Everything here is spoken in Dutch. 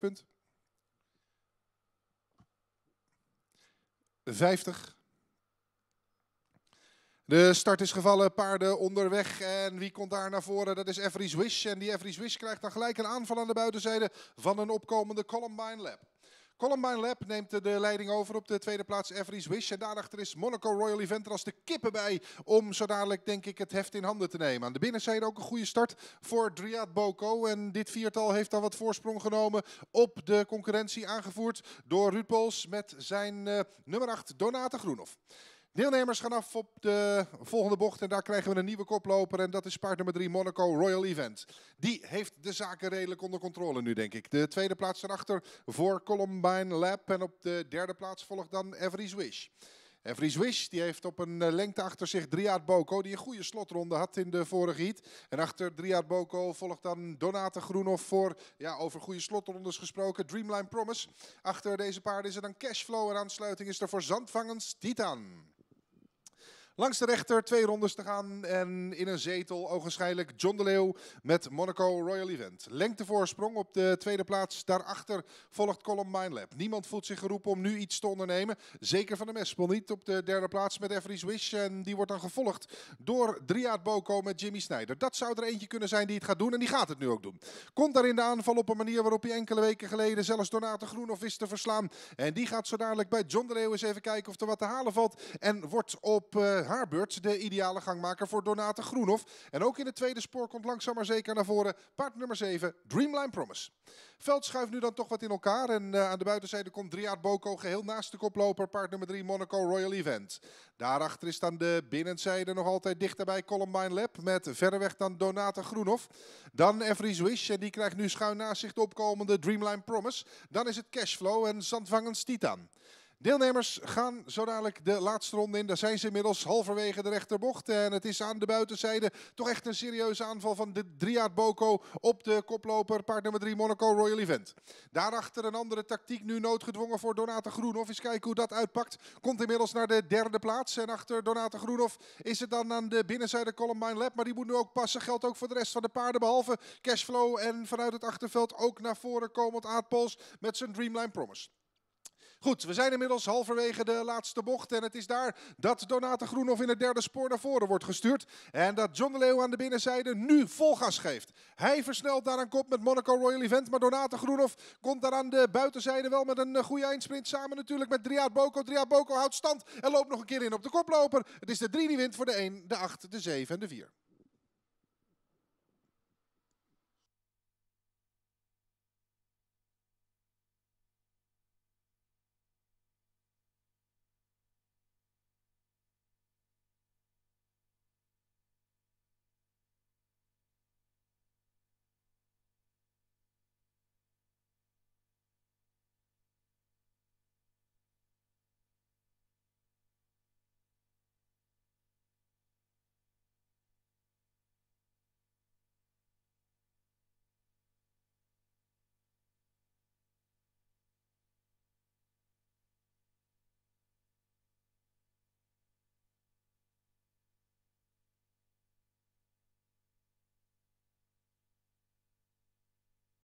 Punt. 50. De start is gevallen, paarden onderweg. En wie komt daar naar voren? Dat is Every Wish. En die Every Wish krijgt dan gelijk een aanval aan de buitenzijde van een opkomende Columbine Lab. Columbine Lab neemt de leiding over op de tweede plaats Every's Wish. En daarachter is Monaco Royal Event er als de kippen bij om zo dadelijk denk ik het heft in handen te nemen. Aan de binnenzijde ook een goede start voor Driad Boko. En dit viertal heeft dan wat voorsprong genomen op de concurrentie aangevoerd door Ruud Pols met zijn eh, nummer 8 Donate Groenhof. Deelnemers gaan af op de volgende bocht en daar krijgen we een nieuwe koploper. En dat is paard nummer 3 Monaco Royal Event. Die heeft de zaken redelijk onder controle nu, denk ik. De tweede plaats erachter voor Columbine Lab. En op de derde plaats volgt dan Every Wish. Every Wish die heeft op een eh, lengte achter zich Driaat Boko, die een goede slotronde had in de vorige heat. En achter Driaat Boko volgt dan Donate Groenhoff voor, ja, over goede slotrondes gesproken, Dreamline Promise. Achter deze paarden is er dan Cashflow en aansluiting is er voor Zandvangens Titan. Langs de rechter twee rondes te gaan en in een zetel ogenschijnlijk John de Leeuw met Monaco Royal Event. Lengtevoorsprong op de tweede plaats. Daarachter volgt Columbine Lab. Niemand voelt zich geroepen om nu iets te ondernemen. Zeker Van de Mespel niet op de derde plaats met Every's Wish. En die wordt dan gevolgd door Driaat Boko met Jimmy Snyder. Dat zou er eentje kunnen zijn die het gaat doen en die gaat het nu ook doen. Komt daar in de aanval op een manier waarop hij enkele weken geleden zelfs Donato Groenhoff is te verslaan. En die gaat zo dadelijk bij John de Leeuw eens even kijken of er wat te halen valt. En wordt op... Eh, haar beurt de ideale gangmaker voor Donata Groenhof. En ook in het tweede spoor komt langzaam maar zeker naar voren paard nummer 7, Dreamline Promise. Veld schuift nu dan toch wat in elkaar en eh, aan de buitenzijde komt Driaard Boko geheel naast de koploper paard nummer 3 Monaco Royal Event. Daarachter is dan de binnenzijde nog altijd dichterbij Columbine Lab met weg dan Donata Groenhof. Dan Every Wish en die krijgt nu schuin naast zich de opkomende Dreamline Promise. Dan is het Cashflow en Zandvangens Titan. Deelnemers gaan zo dadelijk de laatste ronde in. Daar zijn ze inmiddels halverwege de rechterbocht. En het is aan de buitenzijde toch echt een serieuze aanval van de Driaat Boko op de koploper paard nummer 3 Monaco Royal Event. Daarachter een andere tactiek nu noodgedwongen voor Donata Groenhoff. Eens kijken hoe dat uitpakt. Komt inmiddels naar de derde plaats. En achter Donata Groenhoff is het dan aan de binnenzijde Columbine Lab. Maar die moet nu ook passen. Geldt ook voor de rest van de paarden. Behalve Cashflow en vanuit het achterveld ook naar voren komend Aad met zijn Dreamline Promise. Goed, we zijn inmiddels halverwege de laatste bocht. En het is daar dat Donate Groenhoff in het derde spoor naar voren wordt gestuurd. En dat John de Leeuw aan de binnenzijde nu vol gas geeft. Hij versnelt daar aan kop met Monaco Royal Event. Maar Donate Groenhoff komt daar aan de buitenzijde wel met een eh, goede eindsprint. Samen natuurlijk met Driaat Boko. Driaat Boko houdt stand en loopt nog een keer in op de koploper. Het is de 3 die wint voor de 1, de 8, de 7 en de 4.